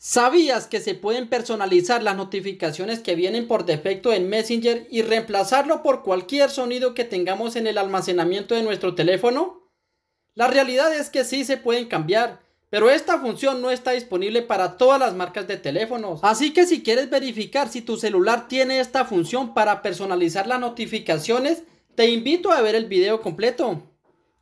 ¿Sabías que se pueden personalizar las notificaciones que vienen por defecto en Messenger y reemplazarlo por cualquier sonido que tengamos en el almacenamiento de nuestro teléfono? La realidad es que sí se pueden cambiar, pero esta función no está disponible para todas las marcas de teléfonos. Así que si quieres verificar si tu celular tiene esta función para personalizar las notificaciones, te invito a ver el video completo.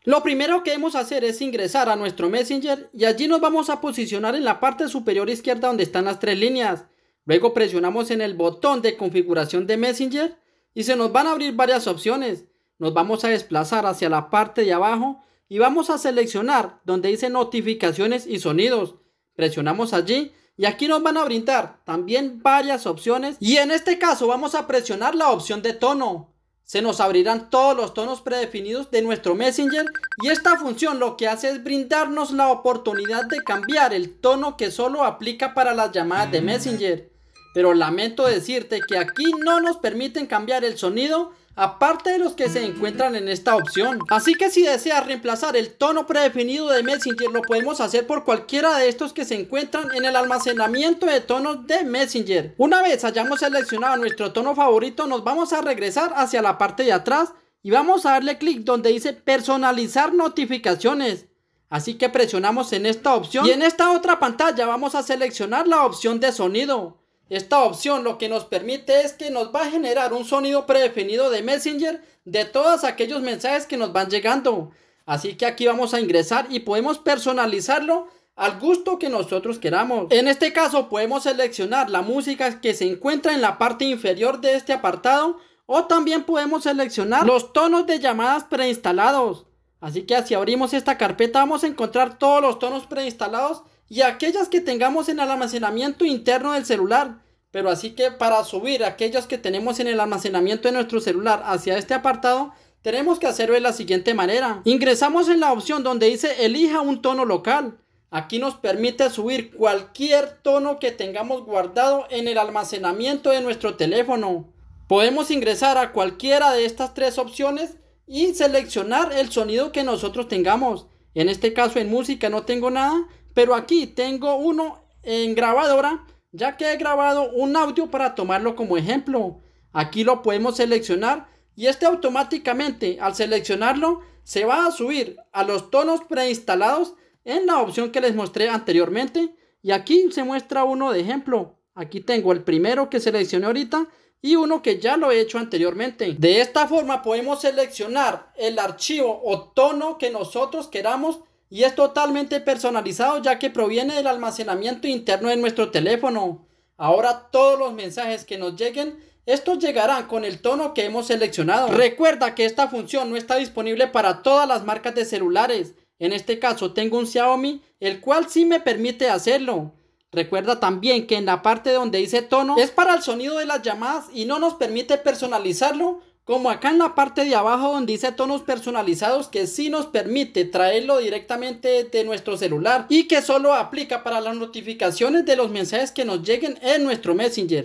Lo primero que debemos hacer es ingresar a nuestro Messenger y allí nos vamos a posicionar en la parte superior izquierda donde están las tres líneas. Luego presionamos en el botón de configuración de Messenger y se nos van a abrir varias opciones. Nos vamos a desplazar hacia la parte de abajo y vamos a seleccionar donde dice notificaciones y sonidos. Presionamos allí y aquí nos van a brindar también varias opciones y en este caso vamos a presionar la opción de tono se nos abrirán todos los tonos predefinidos de nuestro Messenger y esta función lo que hace es brindarnos la oportunidad de cambiar el tono que solo aplica para las llamadas de mm. Messenger. Pero lamento decirte que aquí no nos permiten cambiar el sonido aparte de los que se encuentran en esta opción. Así que si deseas reemplazar el tono predefinido de Messenger lo podemos hacer por cualquiera de estos que se encuentran en el almacenamiento de tonos de Messenger. Una vez hayamos seleccionado nuestro tono favorito nos vamos a regresar hacia la parte de atrás y vamos a darle clic donde dice personalizar notificaciones. Así que presionamos en esta opción y en esta otra pantalla vamos a seleccionar la opción de sonido. Esta opción lo que nos permite es que nos va a generar un sonido predefinido de Messenger de todos aquellos mensajes que nos van llegando. Así que aquí vamos a ingresar y podemos personalizarlo al gusto que nosotros queramos. En este caso podemos seleccionar la música que se encuentra en la parte inferior de este apartado o también podemos seleccionar los tonos de llamadas preinstalados. Así que si abrimos esta carpeta vamos a encontrar todos los tonos preinstalados y aquellas que tengamos en el almacenamiento interno del celular. Pero así que para subir aquellas que tenemos en el almacenamiento de nuestro celular hacia este apartado, tenemos que hacerlo de la siguiente manera. Ingresamos en la opción donde dice elija un tono local. Aquí nos permite subir cualquier tono que tengamos guardado en el almacenamiento de nuestro teléfono. Podemos ingresar a cualquiera de estas tres opciones y seleccionar el sonido que nosotros tengamos. En este caso en música no tengo nada, pero aquí tengo uno en grabadora, ya que he grabado un audio para tomarlo como ejemplo. Aquí lo podemos seleccionar y este automáticamente al seleccionarlo se va a subir a los tonos preinstalados en la opción que les mostré anteriormente. Y aquí se muestra uno de ejemplo. Aquí tengo el primero que seleccioné ahorita y uno que ya lo he hecho anteriormente. De esta forma podemos seleccionar el archivo o tono que nosotros queramos y es totalmente personalizado ya que proviene del almacenamiento interno de nuestro teléfono. Ahora todos los mensajes que nos lleguen, estos llegarán con el tono que hemos seleccionado. Recuerda que esta función no está disponible para todas las marcas de celulares. En este caso tengo un Xiaomi, el cual sí me permite hacerlo. Recuerda también que en la parte donde dice tono es para el sonido de las llamadas y no nos permite personalizarlo como acá en la parte de abajo donde dice tonos personalizados que sí nos permite traerlo directamente de nuestro celular y que solo aplica para las notificaciones de los mensajes que nos lleguen en nuestro Messenger.